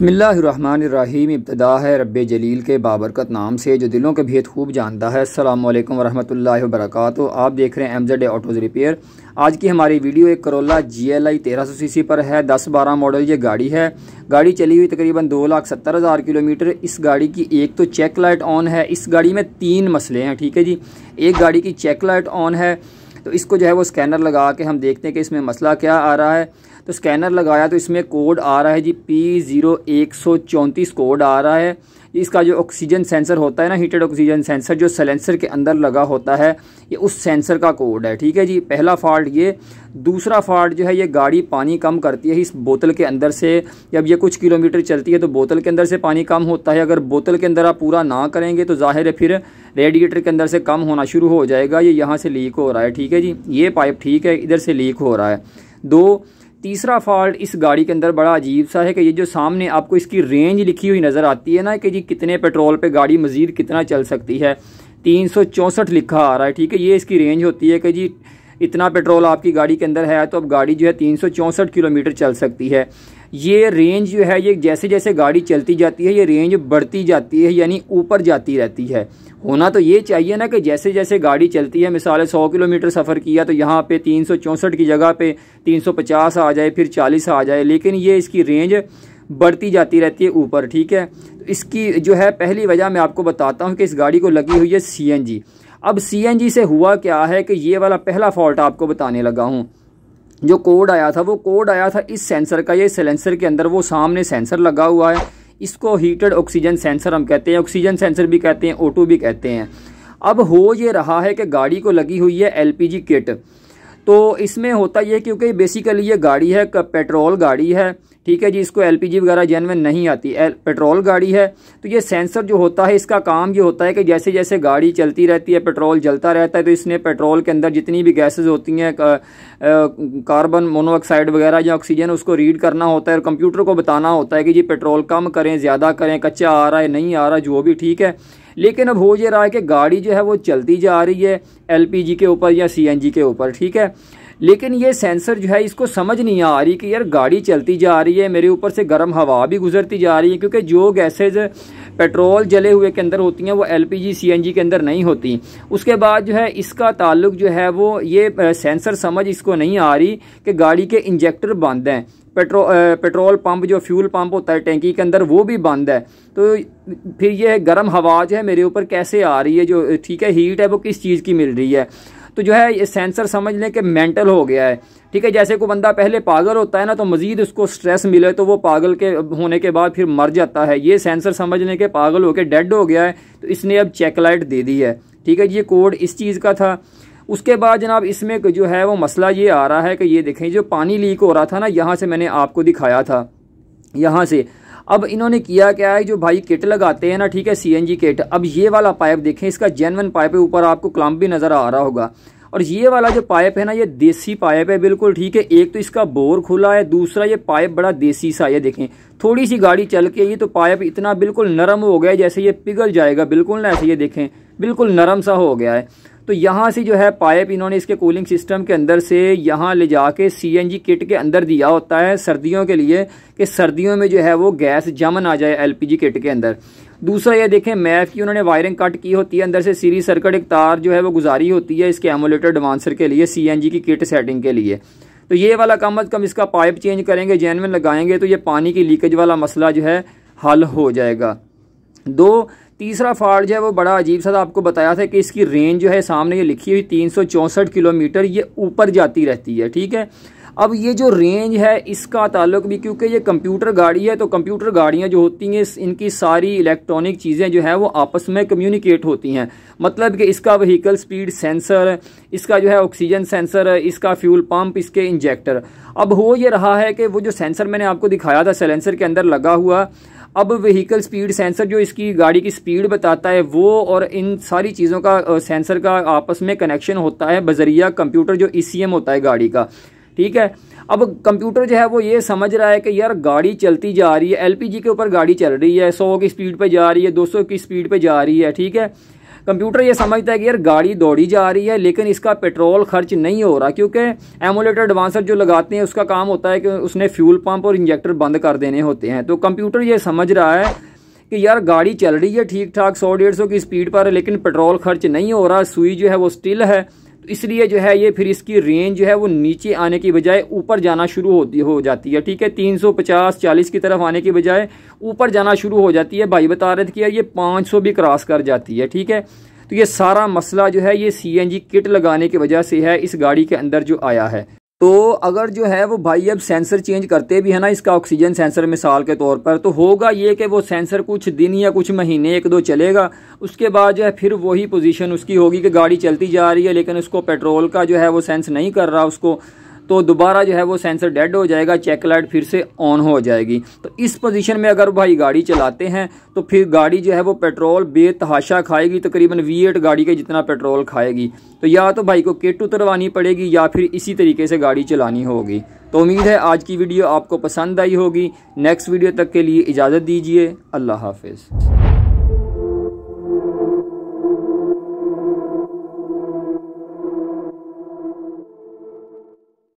बसमीम इब्तदा है रब जलील के बाबरकत नाम से जो दिलों के भेद खूब जानता है अल्लाम वरहमतुल्लाहि वबरक आप देख रहे हैं एमजेड ऑटोज़ रिपेयर आज की हमारी वीडियो एक करोला जी एल आई तेरह सौ सी सी पर है दस बारह मॉडल ये गाड़ी है गाड़ी चली हुई तकरीबन दो लाख सत्तर हज़ार किलोमीटर इस गाड़ी की एक तो चेक लाइट ऑन है इस गाड़ी में तीन मसले हैं ठीक है जी एक गाड़ी की चेक लाइट ऑन है तो इसको जो है वो स्कैनर लगा के हम देखते हैं कि इसमें मसला क्या आ रहा है तो स्कैनर लगाया तो इसमें कोड आ रहा है जी पी ज़ीरो एक सौ चौंतीस कोड आ रहा है इसका जो ऑक्सीजन सेंसर होता है ना हीटेड ऑक्सीजन सेंसर जो सलेंसर के अंदर लगा होता है ये उस सेंसर का कोड है ठीक है जी पहला फॉल्ट ये दूसरा फॉल्ट जो है ये गाड़ी पानी कम करती है इस बोतल के अंदर से जब ये कुछ किलोमीटर चलती है तो बोतल के अंदर से पानी कम होता है अगर बोतल के अंदर आप पूरा ना करेंगे तो ज़ाहिर है फिर रेडिएटर के अंदर से कम होना शुरू हो जाएगा ये यहाँ से लीक हो रहा है ठीक है जी ये पाइप ठीक है इधर से लीक हो रहा है दो तीसरा फॉल्ट इस गाड़ी के अंदर बड़ा अजीब सा है कि ये जो सामने आपको इसकी रेंज लिखी हुई नज़र आती है ना कि जी कितने पेट्रोल पे गाड़ी मज़ीद कितना चल सकती है तीन सौ चौंसठ लिखा आ रहा है ठीक है ये इसकी रेंज होती है कि जी इतना पेट्रोल आपकी गाड़ी के अंदर है तो अब गाड़ी जो है तीन सौ चौंसठ किलोमीटर चल सकती है ये रेंज जो है ये जैसे जैसे गाड़ी चलती जाती है ये रेंज बढ़ती जाती है यानी ऊपर जाती रहती है होना तो ये चाहिए ना कि जैसे जैसे गाड़ी चलती है मिसाल सौ किलोमीटर सफ़र किया तो यहाँ पे तीन सौ चौंसठ की जगह पे तीन सौ पचास आ जाए फिर चालीस आ जाए लेकिन ये इसकी रेंज बढ़ती जाती रहती है ऊपर ठीक है तो इसकी जो है पहली वजह मैं आपको बताता हूँ कि इस गाड़ी को लगी हुई है सी अब सी से हुआ क्या है कि ये वाला पहला फॉल्ट आपको बताने लगा हूँ जो कोड आया था वो कोड आया था इस सेंसर का ये सिलेंसर के अंदर वो सामने सेंसर लगा हुआ है इसको हीटेड ऑक्सीजन सेंसर हम कहते हैं ऑक्सीजन सेंसर भी कहते हैं ऑटो भी कहते हैं अब हो ये रहा है कि गाड़ी को लगी हुई है एलपीजी किट तो इसमें होता यह क्योंकि बेसिकली ये गाड़ी है पेट्रोल गाड़ी है ठीक है जी इसको एल वगैरह जेनवन नहीं आती पेट्रोल गाड़ी है तो ये सेंसर जो होता है इसका काम ये होता है कि जैसे जैसे गाड़ी चलती रहती है पेट्रोल जलता रहता है तो इसने पेट्रोल के अंदर जितनी भी गैसेज होती हैं कार्बन मोनोऑक्साइड वगैरह या ऑक्सीजन उसको रीड करना होता है और कंप्यूटर को बताना होता है कि जी पेट्रोल कम करें ज़्यादा करें कच्चा आ रहा है नहीं आ रहा जो भी ठीक है लेकिन अब हो ये रहा है कि गाड़ी जो है वो चलती जा रही है एलपीजी के ऊपर या सीएनजी के ऊपर ठीक है लेकिन ये सेंसर जो है इसको समझ नहीं आ रही कि यार गाड़ी चलती जा रही है मेरे ऊपर से गर्म हवा भी गुजरती जा रही है क्योंकि जो गैसेज पेट्रोल जले हुए के अंदर होती हैं वो एल पी के अंदर नहीं होती उसके बाद जो है इसका ताल्लुक जो है वो ये सेंसर समझ इसको नहीं आ रही कि गाड़ी के इंजेक्टर बंद हैं पेट्रो पेट्रोल पंप जो फ्यूल पंप होता है टैंकी के अंदर वो भी बंद है तो फिर ये गर्म हवा जो है मेरे ऊपर कैसे आ रही है जो ठीक है हीट है वो किस चीज़ की मिल रही है तो जो है ये सेंसर समझ लें कि मेंटल हो गया है ठीक है जैसे कोई बंदा पहले पागल होता है ना तो मज़ीद उसको स्ट्रेस मिले तो वो पागल के होने के बाद फिर मर जाता है ये सेंसर समझ लें कि पागल होकर डेड हो गया है तो इसने अब चेकलाइट दे दी है ठीक है ये कोड इस चीज़ का था उसके बाद जनाब इसमें जो है वो मसला ये आ रहा है कि ये देखें जो पानी लीक हो रहा था ना यहाँ से मैंने आपको दिखाया था यहाँ से अब इन्होंने किया क्या है जो भाई किट लगाते हैं ना ठीक है जी किट अब ये वाला पाइप देखें इसका जेनवन पाइप है ऊपर आपको क्लम्प भी नज़र आ रहा होगा और ये वाला जो पाइप है ना ये देसी पाइप है बिल्कुल ठीक है एक तो इसका बोर खुला है दूसरा ये पाइप बड़ा देसी सा ये देखें थोड़ी सी गाड़ी चल के ये तो पाइप इतना बिल्कुल नरम हो गया जैसे ये पिघल जाएगा बिल्कुल ना ऐसे ये देखें बिल्कुल नरम सा हो गया है तो यहाँ से जो है पाइप इन्होंने इसके कूलिंग सिस्टम के अंदर से यहाँ ले जाके सी किट के अंदर दिया होता है सर्दियों के लिए कि सर्दियों में जो है वो गैस जम ना जाए एल किट के अंदर दूसरा ये देखें मैफ की उन्होंने वायरिंग कट की होती है अंदर से सीरीज सर्किट एक तार जो है वो गुजारी होती है इसके एमोलेटर एडवांसर के लिए सीएनजी की किट सेटिंग के लिए तो ये वाला कम अज़ कम इसका पाइप चेंज करेंगे जैन में लगाएंगे तो ये पानी की लीकेज वाला मसला जो है हल हो जाएगा दो तीसरा फॉल्ट जो है वो बड़ा अजीब सा था आपको बताया था कि इसकी रेंज जो है सामने ये लिखी हुई तीन किलोमीटर ये ऊपर जाती रहती है ठीक है अब ये जो रेंज है इसका ताल्लुक भी क्योंकि ये कंप्यूटर गाड़ी है तो कंप्यूटर गाड़ियाँ जो होती हैं इनकी सारी इलेक्ट्रॉनिक चीज़ें जो है वो आपस में कम्युनिकेट होती हैं मतलब कि इसका वहीकल स्पीड सेंसर इसका जो है ऑक्सीजन सेंसर इसका फ्यूल पम्प इसके इंजेक्टर अब हो ये रहा है कि वो जो सेंसर मैंने आपको दिखाया था सेलेंसर के अंदर लगा हुआ अब व्हीकल स्पीड सेंसर जो इसकी गाड़ी की स्पीड बताता है वो और इन सारी चीज़ों का सेंसर का आपस में कनेक्शन होता है बजरिया कंप्यूटर जो ई e होता है गाड़ी का ठीक है अब कंप्यूटर जो है वो ये समझ रहा है कि यार गाड़ी चलती जा रही है एलपीजी के ऊपर गाड़ी चल रही है सौ की स्पीड पर जा रही है दो की स्पीड पर जा रही है ठीक है कंप्यूटर ये समझता है कि यार गाड़ी दौड़ी जा रही है लेकिन इसका पेट्रोल खर्च नहीं हो रहा क्योंकि एमोलेटर एडवांसर जो लगाते हैं उसका काम होता है कि उसने फ्यूल पंप और इंजेक्टर बंद कर देने होते हैं तो कंप्यूटर ये समझ रहा है कि यार गाड़ी चल रही है ठीक ठाक सौ डेढ़ सौ की स्पीड पर लेकिन पेट्रोल खर्च नहीं हो रहा सुई जो है वो स्टिल है तो इसलिए जो है ये फिर इसकी रेंज जो है वो नीचे आने की बजाय ऊपर जाना शुरू होती हो जाती है ठीक है 350 40 की तरफ आने की बजाय ऊपर जाना शुरू हो जाती है भाई बता रहे थे कि यार ये 500 भी क्रॉस कर जाती है ठीक है तो ये सारा मसला जो है ये सी किट लगाने की वजह से है इस गाड़ी के अंदर जो आया है तो अगर जो है वो भाई अब सेंसर चेंज करते भी है ना इसका ऑक्सीजन सेंसर मिसाल के तौर पर तो होगा ये कि वो सेंसर कुछ दिन या कुछ महीने एक दो चलेगा उसके बाद जो है फिर वही पोजीशन उसकी होगी कि गाड़ी चलती जा रही है लेकिन उसको पेट्रोल का जो है वो सेंस नहीं कर रहा उसको तो दोबारा जो है वो सेंसर डेड हो जाएगा चेक लाइट फिर से ऑन हो जाएगी तो इस पोजीशन में अगर भाई गाड़ी चलाते हैं तो फिर गाड़ी जो है वो पेट्रोल बेतहाशा खाएगी तकरीबन तो वी एट गाड़ी के जितना पेट्रोल खाएगी तो या तो भाई को केट उतरवानी पड़ेगी या फिर इसी तरीके से गाड़ी चलानी होगी तो उम्मीद है आज की वीडियो आपको पसंद आई होगी नेक्स्ट वीडियो तक के लिए इजाज़त दीजिए अल्लाह हाफिज़